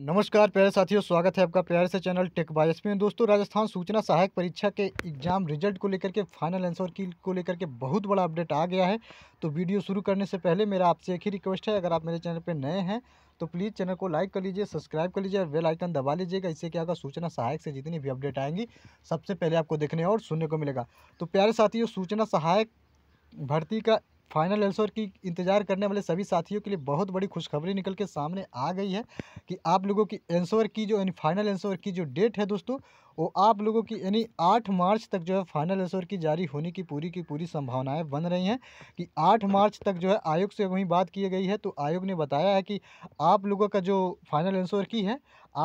नमस्कार प्यारे साथियों स्वागत है आपका प्यारे से चैनल टेक बायस में दोस्तों राजस्थान सूचना सहायक परीक्षा के एग्जाम रिजल्ट को लेकर के फाइनल आंसर की को लेकर के बहुत बड़ा अपडेट आ गया है तो वीडियो शुरू करने से पहले मेरा आपसे एक ही रिक्वेस्ट है अगर आप मेरे चैनल पर नए हैं तो प्लीज़ चैनल को लाइक कर लीजिए सब्सक्राइब कर लीजिए और बेल आइकन दबा लीजिएगा इससे क्या होगा सूचना सहायक से जितनी भी अपडेट आएंगी सबसे पहले आपको देखने और सुनने को मिलेगा तो प्यारे साथियों सूचना सहायक भर्ती का फाइनल आंसर की इंतज़ार करने वाले सभी साथियों के लिए बहुत बड़ी खुशखबरी निकल के सामने आ गई है कि आप लोगों की आंसर की जो यानी फाइनल आंसर की जो डेट है दोस्तों वो आप लोगों की यानी आठ मार्च तक जो है फाइनल आंसर की जारी होने की पूरी की पूरी संभावनाएं बन रही हैं कि आठ मार्च तक जो है आयोग से वहीं बात की गई है तो आयोग ने बताया है कि आप लोगों का जो फाइनल आंसर की है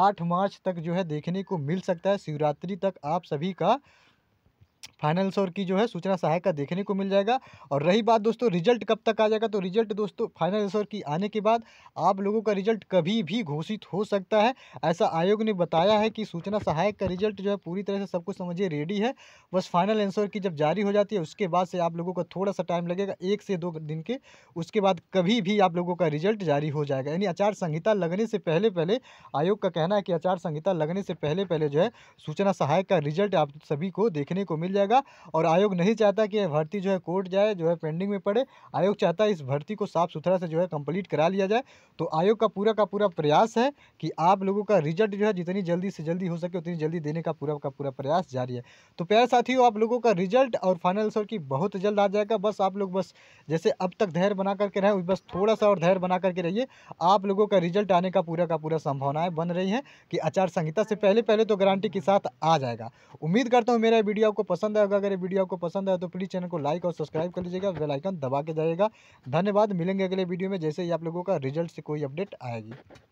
आठ मार्च तक जो है देखने को मिल सकता है शिवरात्रि तक आप सभी का फाइनल शोर की जो है सूचना सहायक का देखने को मिल जाएगा और रही बात दोस्तों रिजल्ट कब तक आ जाएगा तो रिजल्ट दोस्तों फाइनल शोर की आने के बाद आप लोगों का रिजल्ट कभी भी घोषित हो सकता है ऐसा आयोग ने बताया है कि सूचना सहायक का रिजल्ट जो है पूरी तरह से सब कुछ समझिए रेडी है बस फाइनल आंसर की जब जारी हो जाती है उसके बाद से आप लोगों का थोड़ा सा टाइम लगेगा एक से दो दिन के उसके बाद कभी भी आप लोगों का रिजल्ट जारी हो जाएगा यानी आचार संहिता लगने से पहले पहले आयोग का कहना है कि आचार संहिता लगने से पहले पहले जो है सूचना सहायक का रिजल्ट आप सभी को देखने को मिल जाएगा जाएगा और आयोग नहीं चाहता कि यह भर्ती जो है कोर्ट जाए जो है पेंडिंग में पड़े आयोग चाहता है इस भर्ती को साफ़ सुथरा से जो है कंप्लीट करा लिया जाए तो आयोग का पूरा का पूरा प्रयास है कि आप लोगों का रिजल्ट जो है जितनी जल्दी से जल्दी हो सके उतनी जल्दी देने का पूरा का पूरा प्रयास जारी है तो प्यारे साथियों आप लोगों का रिजल्ट और फाइनल आंसर की बहुत जल्द आ जाएगा बस आप लोग बस जैसे अब तक धैर्य बना करके रहें बस थोड़ा सा और धैर्य बना करके रहिए आप लोगों का रिजल्ट आने का पूरा का पूरा संभावनाएं बन रही हैं कि आचार संहिता से पहले पहले तो गारंटी के साथ आ जाएगा उम्मीद करता हूँ मेरा वीडियो आपको पसंद फायदा होगा अगर ये वीडियो आपको पसंद आया तो प्लीज़ चैनल को लाइक और सब्सक्राइब कर लीजिएगा बेलाइकन दबा के जाएगा धन्यवाद मिलेंगे अगले वीडियो में जैसे ही आप लोगों का रिजल्ट से कोई अपडेट आएगी